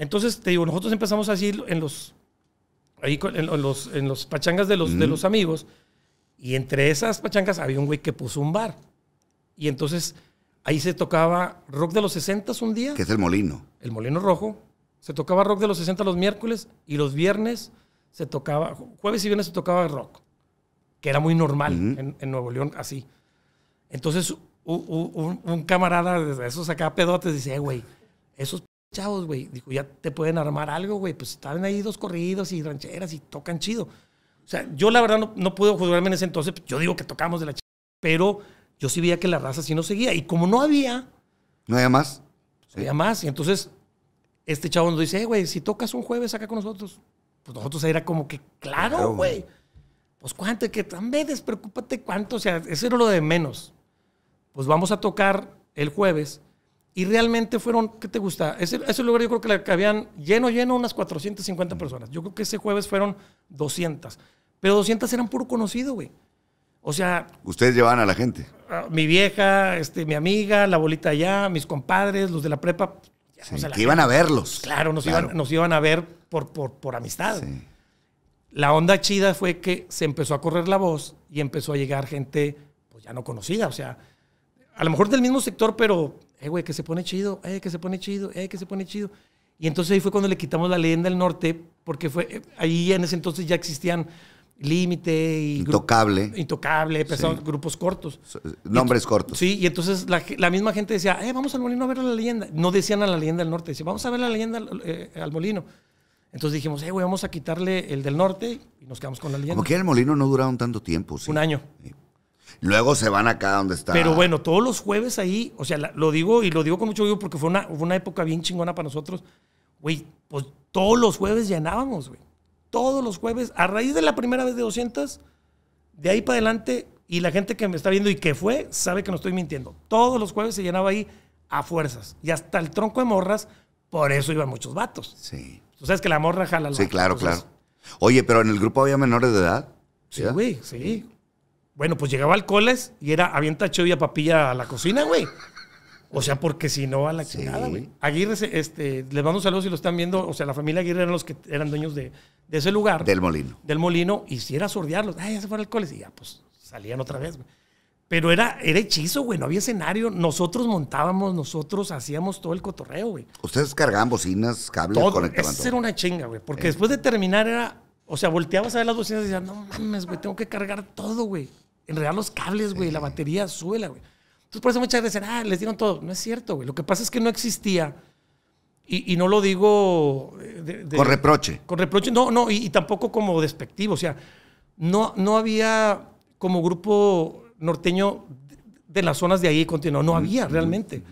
Entonces, te digo, nosotros empezamos así en los, ahí, en los, en los pachangas de los, de los amigos, y entre esas pachangas había un güey que puso un bar. Y entonces ahí se tocaba rock de los 60 un día. Que es el molino. El molino rojo. Se tocaba rock de los 60 los miércoles y los viernes se tocaba, jueves y viernes se tocaba rock, que era muy normal en, Nuevo León, así. Entonces un, camarada de esos acá pedotes dice, eh, güey, esos chavos, güey, dijo, ya te pueden armar algo, güey, pues estaban ahí dos corridos y rancheras y tocan chido. O sea, yo la verdad no, no puedo juzgarme en ese entonces, yo digo que tocamos de la ch... pero yo sí veía que la raza sí no seguía. Y como no había... No había más. No Había más. Y entonces este chavo nos dice, eh, güey, si tocas un jueves acá con nosotros. Pues nosotros era como que, claro, güey. pues cuánto, que también preocúpate cuánto, o sea, eso era lo de menos. Pues vamos a tocar el jueves y realmente fueron, ¿qué te gusta? Ese, ese lugar yo creo que, le lleno, lleno, unas 450 personas. Yo creo que ese jueves fueron 200. Pero 200 eran puro conocido, güey. O sea... Ustedes llevaban a la gente. mi vieja, este, mi amiga, la bolita allá, mis compadres, los de la prepa. que iban a verlos. Claro, nos, Iban, nos iban a ver por, por, amistad. La onda chida fue que se empezó a correr la voz y empezó a llegar gente, pues ya no conocida. O sea, a lo mejor del mismo sector, pero eh, güey, que se pone chido, eh, que se pone chido, eh, que se pone chido. Y entonces ahí fue cuando le quitamos la leyenda del norte, porque fue eh, ahí en ese entonces ya existían Límite Intocable. Intocable, empezaron grupos cortos. Eh, nombres cortos. Sí, y entonces la, misma gente decía, eh, vamos al molino a ver la leyenda. No decían a la leyenda del norte, decían, vamos a ver la leyenda eh, al molino. Entonces dijimos, eh, güey, vamos a quitarle el del norte y nos quedamos con la leyenda. Como que el molino no duraron tanto tiempo, sí. Un año. Luego se van acá donde está. Pero bueno, todos los jueves ahí, o sea, lo digo y lo digo con mucho orgullo porque fue una, una época bien chingona para nosotros. Güey, pues todos los jueves llenábamos, güey. Todos los jueves, a raíz de la primera vez de 200, de ahí para adelante, y la gente que me está viendo y que fue, sabe que no estoy mintiendo. Todos los jueves se llenaba ahí a fuerzas. Y hasta el tronco de morras, por eso iban muchos vatos. Sí. Tú sabes que la morra jala los Sí, claro, claro. Oye, pero en el grupo había menores de edad. Sí, güey, sí. Bueno, pues llegaba al coles y era avienta chovia papilla a la cocina, güey. O sea, porque si no, a la chingada, güey. Aguirre, este, les mando saludos si lo están viendo. O sea, la familia Aguirre eran los que eran dueños de, ese lugar. Del molino. Del molino. Y si era sordearlos, ay, ya se fueron al coles. Y ya, pues, salían otra vez, güey. Pero era, era hechizo, güey. No había escenario. Nosotros montábamos, nosotros hacíamos todo el cotorreo, güey. Ustedes cargaban bocinas, cables, todo, conectaban era una chinga, güey. Porque eh. después de terminar era... O sea, volteabas a ver las bocinas y decías, no mames, güey, tengo que cargar todo, güey. En realidad los cables, güey, la batería, suela, güey. Entonces, por eso muchas veces ah, les dieron todo. No es cierto, güey. Lo que pasa es que no existía. Y, no lo digo. Eh, con reproche. Con reproche, no, no, y, tampoco como despectivo. O sea, no, no había como grupo norteño de, las zonas de ahí continuo, no había realmente.